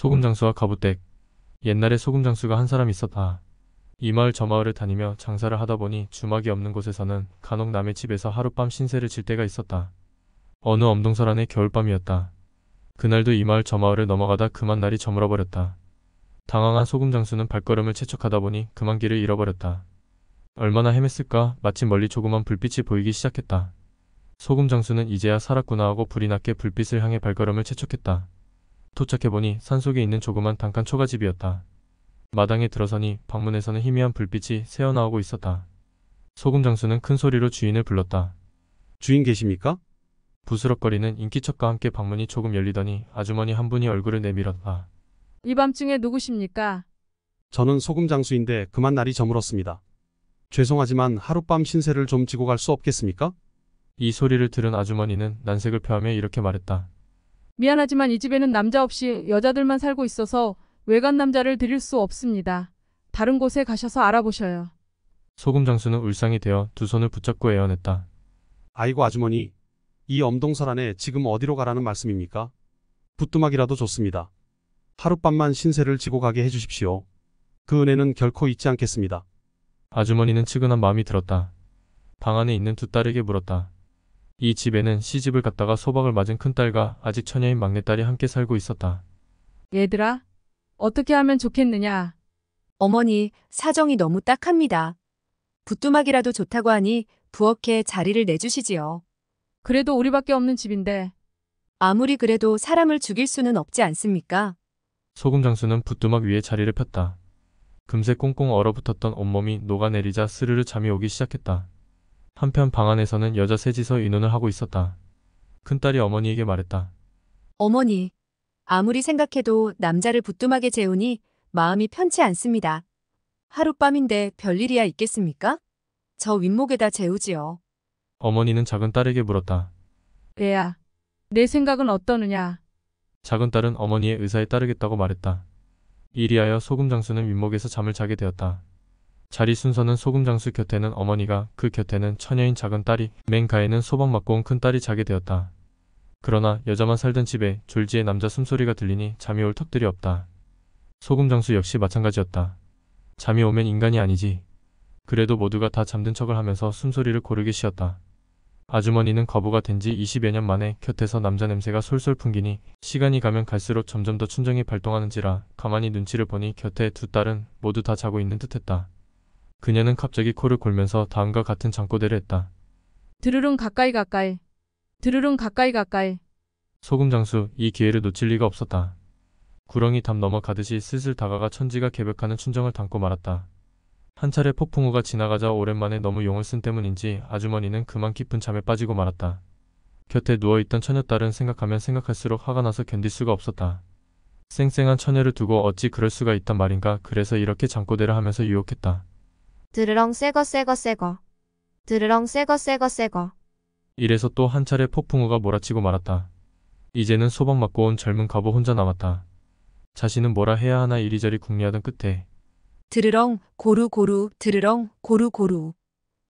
소금 장수와 가부댁 옛날에 소금 장수가 한 사람이 있었다. 이 마을 저 마을을 다니며 장사를 하다 보니 주막이 없는 곳에서는 간혹 남의 집에서 하룻밤 신세를 질 때가 있었다. 어느 엄동설안의 겨울밤이었다. 그날도 이 마을 저 마을을 넘어가다 그만 날이 저물어 버렸다. 당황한 소금 장수는 발걸음을 채척하다 보니 그만 길을 잃어버렸다. 얼마나 헤맸을까 마치 멀리 조그만 불빛이 보이기 시작했다. 소금 장수는 이제야 살았구나 하고 불이 났게 불빛을 향해 발걸음을 채척했다. 도착해보니 산속에 있는 조그만 단칸 초가집이었다. 마당에 들어서니 방문에서는 희미한 불빛이 새어나오고 있었다. 소금 장수는 큰 소리로 주인을 불렀다. 주인 계십니까? 부스럭거리는 인기척과 함께 방문이 조금 열리더니 아주머니 한 분이 얼굴을 내밀었다. 이 밤중에 누구십니까? 저는 소금 장수인데 그만 날이 저물었습니다. 죄송하지만 하룻밤 신세를 좀 지고 갈 수 없겠습니까? 이 소리를 들은 아주머니는 난색을 표하며 이렇게 말했다. 미안하지만 이 집에는 남자 없이 여자들만 살고 있어서 외간 남자를 드릴 수 없습니다. 다른 곳에 가셔서 알아보셔요. 소금 장수는 울상이 되어 두 손을 붙잡고 애원했다. 아이고 아주머니, 이 엄동설 안에 지금 어디로 가라는 말씀입니까? 부뚜막이라도 좋습니다. 하룻밤만 신세를 지고 가게 해주십시오. 그 은혜는 결코 잊지 않겠습니다. 아주머니는 측은한 마음이 들었다. 방 안에 있는 두 딸에게 물었다. 이 집에는 시집을 갔다가 소박을 맞은 큰딸과 아직 처녀인 막내딸이 함께 살고 있었다. 얘들아, 어떻게 하면 좋겠느냐? 어머니, 사정이 너무 딱합니다. 부뚜막이라도 좋다고 하니 부엌에 자리를 내주시지요. 그래도 우리밖에 없는 집인데 아무리 그래도 사람을 죽일 수는 없지 않습니까? 소금 장수는 부뚜막 위에 자리를 폈다. 금세 꽁꽁 얼어붙었던 온몸이 녹아내리자 스르르 잠이 오기 시작했다. 한편 방 안에서는 여자 셋이서 의논을 하고 있었다. 큰딸이 어머니에게 말했다. 어머니, 아무리 생각해도 남자를 부뚜막에 재우니 마음이 편치 않습니다. 하룻밤인데 별일이야 있겠습니까? 저 윗목에다 재우지요. 어머니는 작은 딸에게 물었다. 애야, 내 생각은 어떠느냐? 작은 딸은 어머니의 의사에 따르겠다고 말했다. 이리하여 소금 장수는 윗목에서 잠을 자게 되었다. 자리 순서는 소금장수 곁에는 어머니가 그 곁에는 처녀인 작은 딸이 맨 가에는 소방 맞고 온 큰 딸이 자게 되었다. 그러나 여자만 살던 집에 졸지에 남자 숨소리가 들리니 잠이 올 턱들이 없다. 소금장수 역시 마찬가지였다. 잠이 오면 인간이 아니지. 그래도 모두가 다 잠든 척을 하면서 숨소리를 고르게 쉬었다. 아주머니는 거부가 된 지 20여 년 만에 곁에서 남자 냄새가 솔솔 풍기니 시간이 가면 갈수록 점점 더 춘정이 발동하는지라 가만히 눈치를 보니 곁에 두 딸은 모두 다 자고 있는 듯했다. 그녀는 갑자기 코를 골면서 다음과 같은 장꼬대를 했다. 드르릉 가까이 가까이. 드르릉 가까이 가까이. 소금 장수 이 기회를 놓칠 리가 없었다. 구렁이 담 넘어 가듯이 슬슬 다가가 천지가 개벽하는 춘정을 담고 말았다. 한 차례 폭풍우가 지나가자 오랜만에 너무 용을 쓴 때문인지 아주머니는 그만 깊은 잠에 빠지고 말았다. 곁에 누워있던 처녀딸은 생각하면 생각할수록 화가 나서 견딜 수가 없었다. 쌩쌩한 처녀를 두고 어찌 그럴 수가 있단 말인가 그래서 이렇게 잠꼬대를 하면서 유혹했다. 드르렁 새거 새거 새거 드르렁 새거 새거 새거 이래서 또 한 차례 폭풍우가 몰아치고 말았다. 이제는 소방맞고 온 젊은 갑오 혼자 남았다. 자신은 뭐라 해야 하나 이리저리 궁리하던 끝에 드르렁 고루고루 드르렁 고루고루